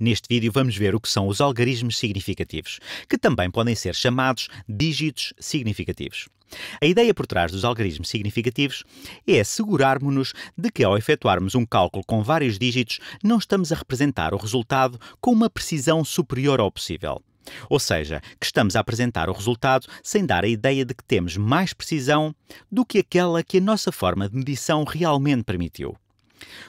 Neste vídeo vamos ver o que são os algarismos significativos, que também podem ser chamados dígitos significativos. A ideia por trás dos algarismos significativos é assegurarmos-nos de que, ao efetuarmos um cálculo com vários dígitos, não estamos a representar o resultado com uma precisão superior ao possível. Ou seja, que estamos a apresentar o resultado sem dar a ideia de que temos mais precisão do que aquela que a nossa forma de medição realmente permitiu.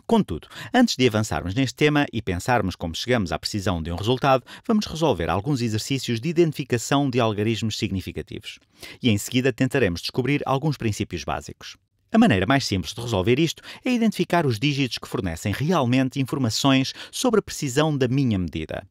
Contudo, antes de avançarmos neste tema e pensarmos como chegamos à precisão de um resultado, vamos resolver alguns exercícios de identificação de algarismos significativos. E em seguida tentaremos descobrir alguns princípios básicos. A maneira mais simples de resolver isto é identificar os dígitos que fornecem realmente informações sobre a precisão da minha medida.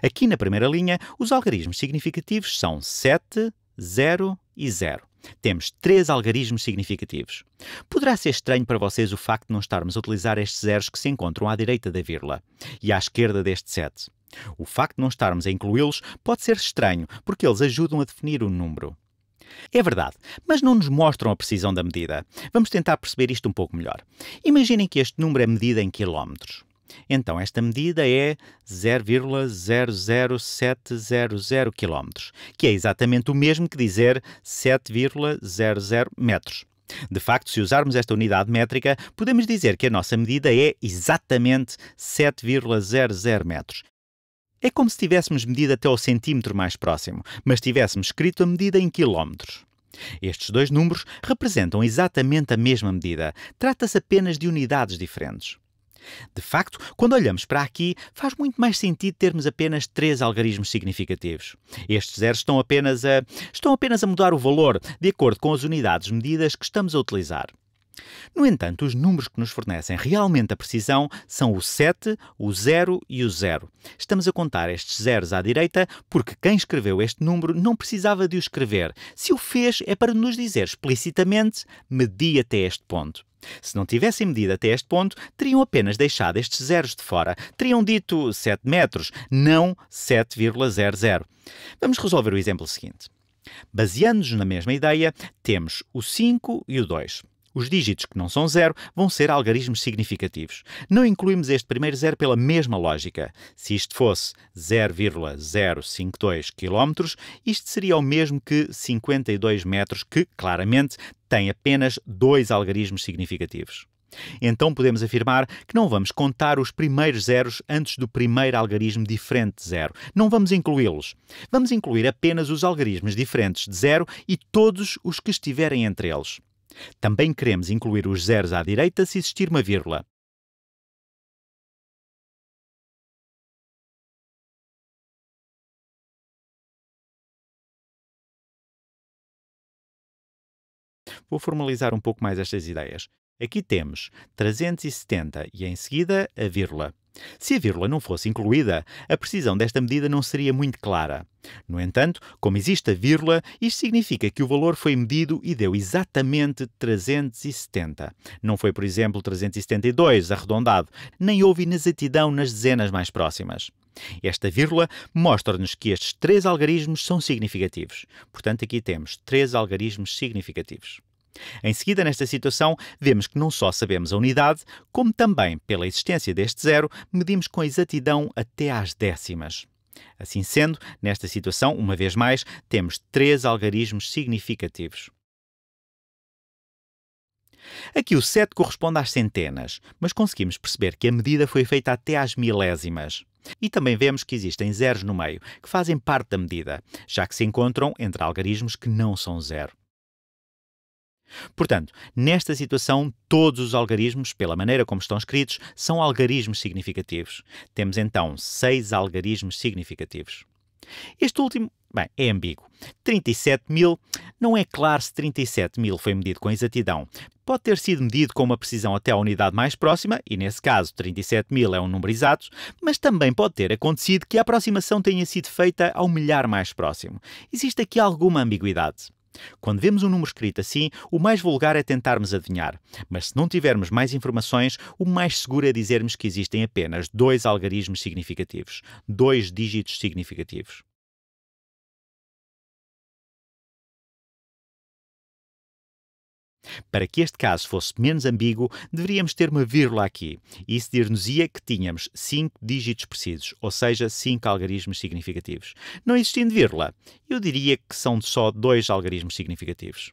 Aqui na primeira linha, os algarismos significativos são 7, 0 e 0. Temos três algarismos significativos. Poderá ser estranho para vocês o facto de não estarmos a utilizar estes zeros que se encontram à direita da vírgula e à esquerda deste 7. O facto de não estarmos a incluí-los pode ser estranho, porque eles ajudam a definir o número. É verdade, mas não nos mostram a precisão da medida. Vamos tentar perceber isto um pouco melhor. Imaginem que este número é medido em quilómetros. Então, esta medida é 0,00700 km, que é exatamente o mesmo que dizer 7,00 metros. De facto, se usarmos esta unidade métrica, podemos dizer que a nossa medida é exatamente 7,00 metros. É como se tivéssemos medido até ao centímetro mais próximo, mas tivéssemos escrito a medida em quilómetros. Estes dois números representam exatamente a mesma medida, trata-se apenas de unidades diferentes. De facto, quando olhamos para aqui, faz muito mais sentido termos apenas três algarismos significativos. Estes zeros estão apenas a, estão apenas a mudar o valor de acordo com as unidades medidas que estamos a utilizar. No entanto, os números que nos fornecem realmente a precisão são o 7, o 0 e o 0. Estamos a contar estes zeros à direita porque quem escreveu este número não precisava de o escrever. Se o fez, é para nos dizer explicitamente: medi até este ponto. Se não tivessem medido até este ponto, teriam apenas deixado estes zeros de fora. Teriam dito 7 metros, não 7,00. Vamos resolver o exemplo seguinte. Baseando-nos na mesma ideia, temos o 5 e o 2. Os dígitos que não são zero vão ser algarismos significativos. Não incluímos este primeiro zero pela mesma lógica. Se isto fosse 0,052 km, isto seria o mesmo que 52 metros, que claramente tem apenas dois algarismos significativos. Então podemos afirmar que não vamos contar os primeiros zeros antes do primeiro algarismo diferente de zero. Não vamos incluí-los. Vamos incluir apenas os algarismos diferentes de zero e todos os que estiverem entre eles. Também queremos incluir os zeros à direita se existir uma vírgula. Vou formalizar um pouco mais estas ideias. Aqui temos 370 e em seguida a vírgula. Se a vírgula não fosse incluída, a precisão desta medida não seria muito clara. No entanto, como existe a vírgula, isto significa que o valor foi medido e deu exatamente 370. Não foi, por exemplo, 372, arredondado, nem houve inexatidão nas dezenas mais próximas. Esta vírgula mostra-nos que estes três algarismos são significativos. Portanto, aqui temos três algarismos significativos. Em seguida, nesta situação, vemos que não só sabemos a unidade, como também, pela existência deste zero, medimos com exatidão até às décimas. Assim sendo, nesta situação, uma vez mais, temos três algarismos significativos. Aqui o 7 corresponde às centenas, mas conseguimos perceber que a medida foi feita até às milésimas. E também vemos que existem zeros no meio, que fazem parte da medida, já que se encontram entre algarismos que não são zero. Portanto, nesta situação, todos os algarismos, pela maneira como estão escritos, são algarismos significativos. Temos então seis algarismos significativos. Este último, bem, é ambíguo. 37 mil, não é claro se 37 mil foi medido com exatidão. Pode ter sido medido com uma precisão até a unidade mais próxima, e nesse caso 37 mil é um número exato, mas também pode ter acontecido que a aproximação tenha sido feita ao milhar mais próximo. Existe aqui alguma ambiguidade. Quando vemos um número escrito assim, o mais vulgar é tentarmos adivinhar, mas se não tivermos mais informações, o mais seguro é dizermos que existem apenas dois algarismos significativos, dois dígitos significativos. Para que este caso fosse menos ambíguo, deveríamos ter uma vírgula aqui. Isso dir-nos-ia que tínhamos 5 dígitos precisos, ou seja, 5 algarismos significativos. Não existindo vírgula, eu diria que são só dois algarismos significativos.